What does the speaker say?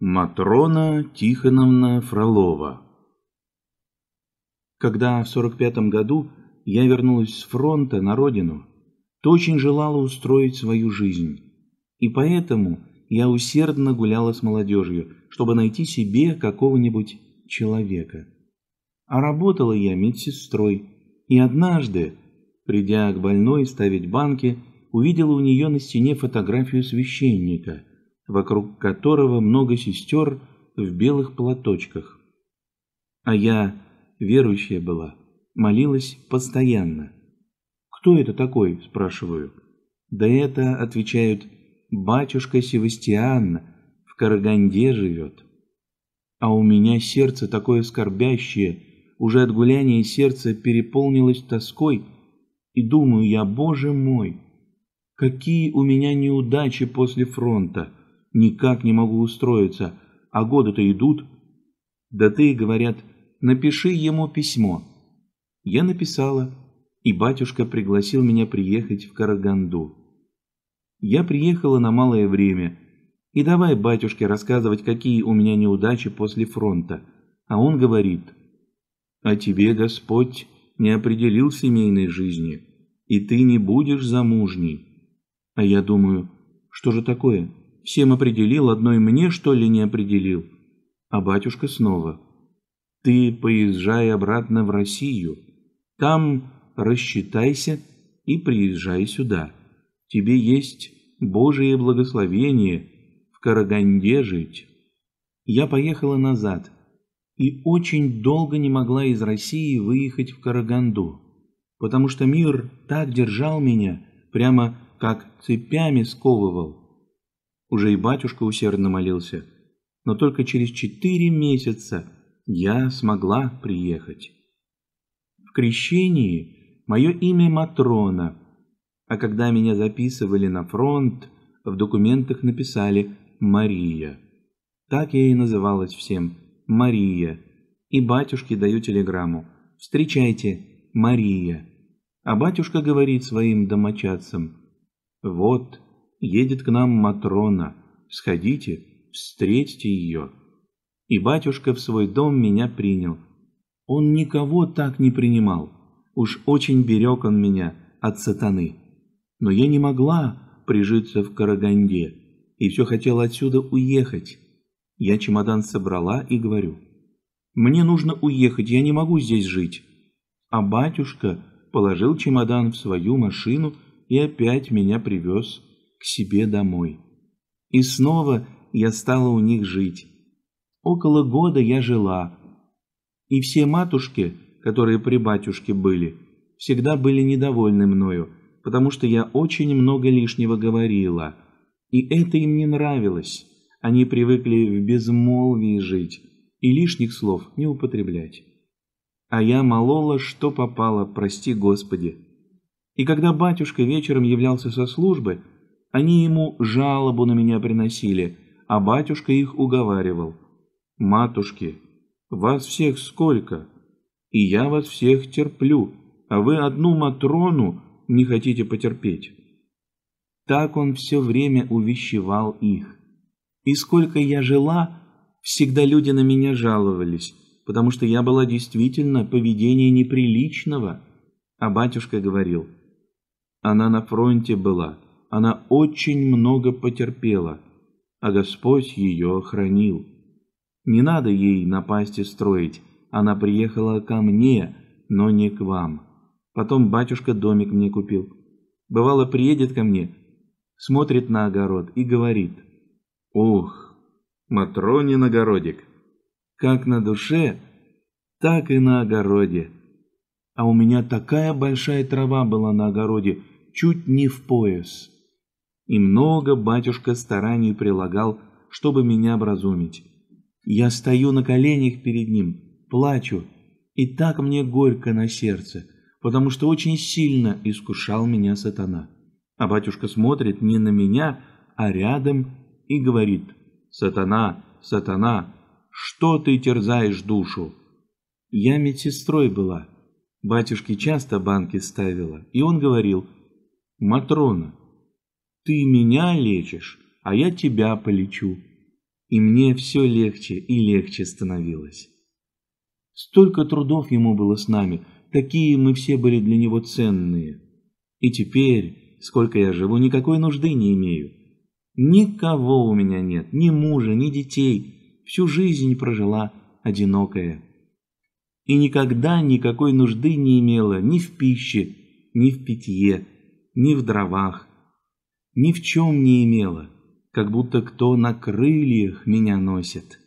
Матрона Тихоновна Фролова Когда в 45 году я вернулась с фронта на родину, то очень желала устроить свою жизнь. И поэтому я усердно гуляла с молодежью, чтобы найти себе какого-нибудь человека. А работала я медсестрой. И однажды, придя к больной ставить банки, увидела у нее на стене фотографию священника – вокруг которого много сестер в белых платочках. А я верующая была, молилась постоянно. «Кто это такой?» – спрашиваю. «Да это», – отвечают, – «батюшка Севастиан в Караганде живет». А у меня сердце такое скорбящее, уже от гуляния сердце переполнилось тоской, и думаю я, боже мой, какие у меня неудачи после фронта – никак не могу устроиться, а годы-то идут. Да ты, говорят, напиши ему письмо. Я написала, и батюшка пригласил меня приехать в Караганду. Я приехала на малое время, и давай батюшке рассказывать, какие у меня неудачи после фронта. А он говорит, «А тебе, Господь, не определил семейной жизни, и ты не будешь замужней». А я думаю, что же такое? Всем определил, одной мне, что ли, не определил. А батюшка снова. Ты поезжай обратно в Россию. Там рассчитайся и приезжай сюда. Тебе есть Божие благословение в Караганде жить. Я поехала назад и очень долго не могла из России выехать в Караганду, потому что мир так держал меня, прямо как цепями сковывал. Уже и батюшка усердно молился. Но только через четыре месяца я смогла приехать. В крещении мое имя Матрона, а когда меня записывали на фронт, в документах написали «Мария». Так я и называлась всем «Мария». И батюшке даю телеграмму «Встречайте, Мария». А батюшка говорит своим домочадцам «Вот, едет к нам Матрона, сходите, встретьте ее. И батюшка в свой дом меня принял. Он никого так не принимал, уж очень берег он меня от сатаны. Но я не могла прижиться в Караганде и все хотела отсюда уехать. Я чемодан собрала и говорю, «Мне нужно уехать, я не могу здесь жить». А батюшка положил чемодан в свою машину и опять меня привез к себе домой. И снова я стала у них жить. Около года я жила. И все матушки, которые при батюшке были, всегда были недовольны мною, потому что я очень много лишнего говорила. И это им не нравилось. Они привыкли в безмолвии жить и лишних слов не употреблять. А я молола, что попало, прости Господи. И когда батюшка вечером являлся со службы, они ему жалобу на меня приносили, а батюшка их уговаривал. «Матушки, вас всех сколько? И я вас всех терплю, а вы одну Матрону не хотите потерпеть». Так он все время увещевал их. И сколько я жила, всегда люди на меня жаловались, потому что я была действительно поведение неприличного. А батюшка говорил, она на фронте была, она очень много потерпела, а Господь ее охранил. Не надо ей напасти строить, она приехала ко мне, но не к вам. Потом батюшка домик мне купил. Бывало, приедет ко мне, смотрит на огород и говорит. «Ух, Матронин огородик! Как на душе, так и на огороде!» А у меня такая большая трава была на огороде, чуть не в пояс и много батюшка стараний прилагал, чтобы меня образумить. Я стою на коленях перед ним, плачу, и так мне горько на сердце, потому что очень сильно искушал меня сатана. А батюшка смотрит не на меня, а рядом и говорит «Сатана, сатана, что ты терзаешь душу?» Я медсестрой была. Батюшке часто банки ставила, и он говорил «Матрона, ты меня лечишь, а я тебя полечу. И мне все легче и легче становилось. Столько трудов ему было с нами, такие мы все были для него ценные. И теперь, сколько я живу, никакой нужды не имею. Никого у меня нет, ни мужа, ни детей. Всю жизнь прожила одинокая. И никогда никакой нужды не имела ни в пище, ни в питье, ни в дровах, ни в чем не имела, как будто кто на крыльях меня носит.